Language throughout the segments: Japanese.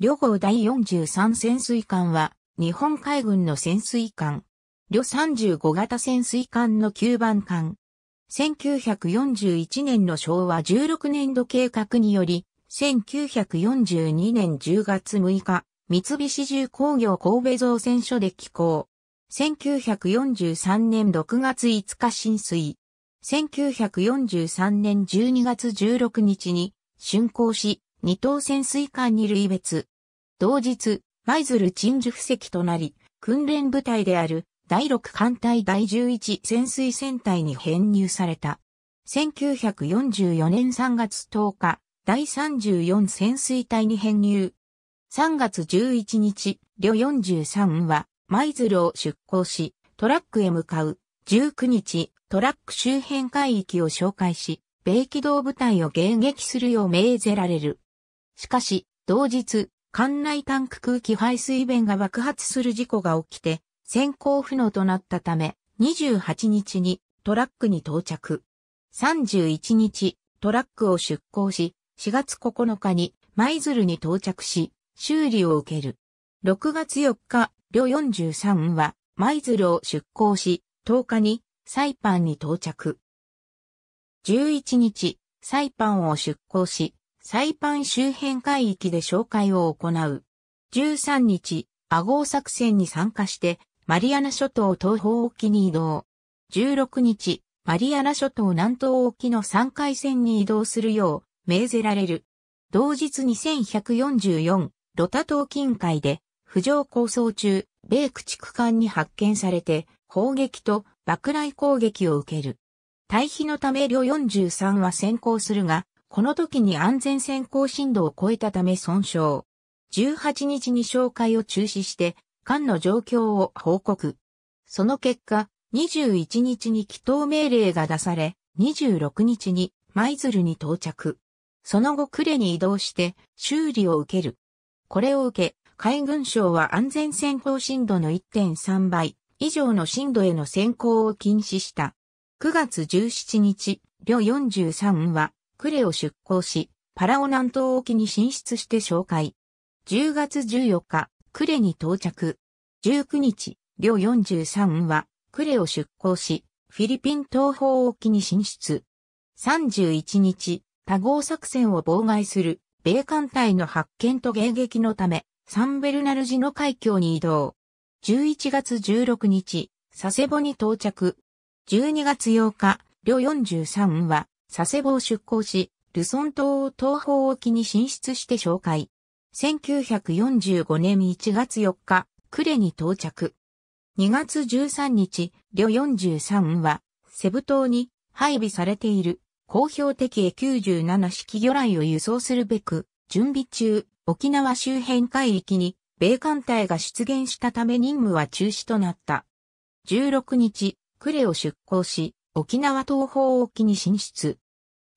旅号第43潜水艦は、日本海軍の潜水艦。旅35型潜水艦の9番艦。1941年の昭和16年度計画により、1942年10月6日、三菱重工業神戸造船所で寄港。1943年6月5日浸水。1943年12月16日に竣工し、二等潜水艦に類別。同日、舞鶴鎮守布石となり、訓練部隊である第6艦隊第11潜水船隊に編入された。1944年3月10日、第34潜水隊に編入。3月11日、旅43は舞鶴を出港し、トラックへ向かう。19日、トラック周辺海域を紹介し、米機動部隊を迎撃するよう命ぜられる。しかし、同日、艦内タンク空気排水弁が爆発する事故が起きて、先行不能となったため、28日にトラックに到着。31日、トラックを出港し、4月9日に舞鶴に到着し、修理を受ける。6月4日、両43は舞鶴を出港し、10日にサイパンに到着。11日、サイパンを出港し、サイパン周辺海域で紹介を行う。13日、アゴー作戦に参加して、マリアナ諸島東方沖に移動。16日、マリアナ諸島南東沖の3回戦に移動するよう命ぜられる。同日2144、ロタ島近海で、浮上構想中、米駆逐艦に発見されて、砲撃と爆雷攻撃を受ける。退避のため両43は先行するが、この時に安全先行振動を超えたため損傷。18日に紹介を中止して、艦の状況を報告。その結果、21日に祈祷命令が出され、26日に舞鶴に到着。その後呉に移動して修理を受ける。これを受け、海軍省は安全先行振度の1.3倍以上の振度への先行を禁止した。9月17日、両43はクレを出港し、パラオ南東沖に進出して紹介。10月14日、クレに到着。19日、両43は、クレを出港し、フィリピン東方沖に進出。31日、多号作戦を妨害する、米艦隊の発見と迎撃のため、サンベルナルジの海峡に移動。11月16日、佐世保に到着。12月8日、両43は、佐世保を出港し、ルソン島を東方沖に進出して紹介。1945年1月4日、呉に到着。2月13日、旅43は、セブ島に配備されている公表的 A97 式魚雷を輸送するべく、準備中、沖縄周辺海域に米艦隊が出現したため任務は中止となった。16日、呉を出港し、沖縄東方沖に進出。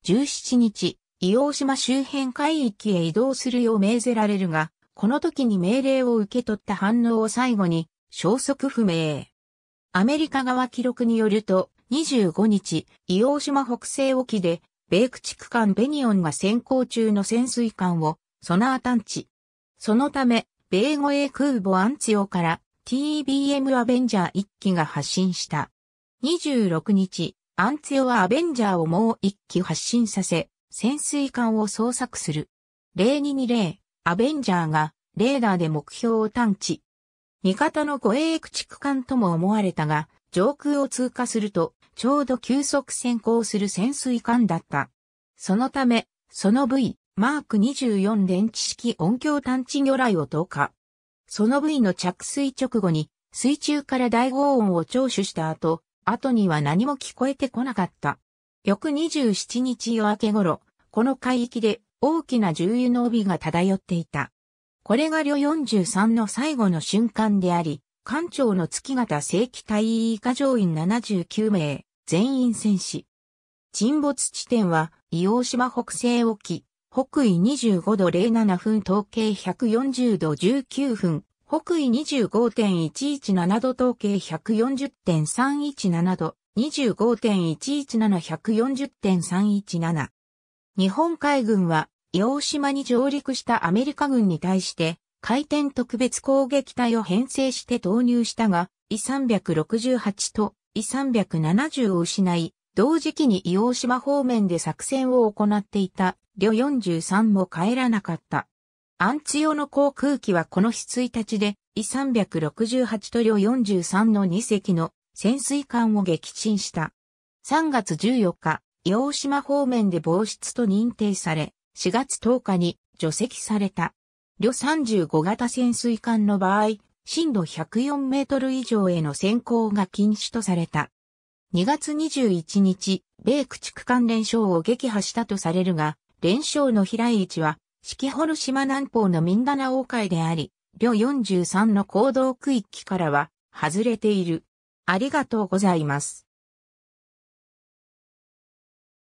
17日、伊黄島周辺海域へ移動するよう命ぜられるが、この時に命令を受け取った反応を最後に、消息不明。アメリカ側記録によると、25日、伊黄島北西沖で、米駆逐艦ベニオンが先行中の潜水艦を、ソナー探知。そのため、米護衛空母アンツ用オから TBM アベンジャー1機が発進した。26日、アンツヨオはアベンジャーをもう一機発進させ、潜水艦を捜索する。0220、アベンジャーがレーダーで目標を探知。味方の護衛駆逐艦とも思われたが、上空を通過すると、ちょうど急速先行する潜水艦だった。そのため、その V、マーク24電池式音響探知魚雷を投下。その V の着水直後に、水中から大号音を聴取した後、後には何も聞こえてこなかった。翌27日夜明け頃、この海域で大きな重油の帯が漂っていた。これが旅43の最後の瞬間であり、艦長の月型正規隊以下乗員79名、全員戦死。沈没地点は、伊黄島北西沖、北緯25度07分統計140度19分、北緯25.117度統計140.317度、25.117140.317。日本海軍は、洋島に上陸したアメリカ軍に対して、海天特別攻撃隊を編成して投入したが、イ368とイ370を失い、同時期に硫黄島方面で作戦を行っていた、旅43も帰らなかった。アンチ用の航空機はこの日1日で、E368 塗料43の2隻の潜水艦を撃沈した。3月14日、洋島方面で防出と認定され、4月10日に除籍された。旅35型潜水艦の場合、深度104メートル以上への潜航が禁止とされた。2月21日、米駆逐艦連勝を撃破したとされるが、連勝の飛来位置は四季ホル島南方のミンダナオ海であり、両43の行動区域からは外れている。ありがとうございます。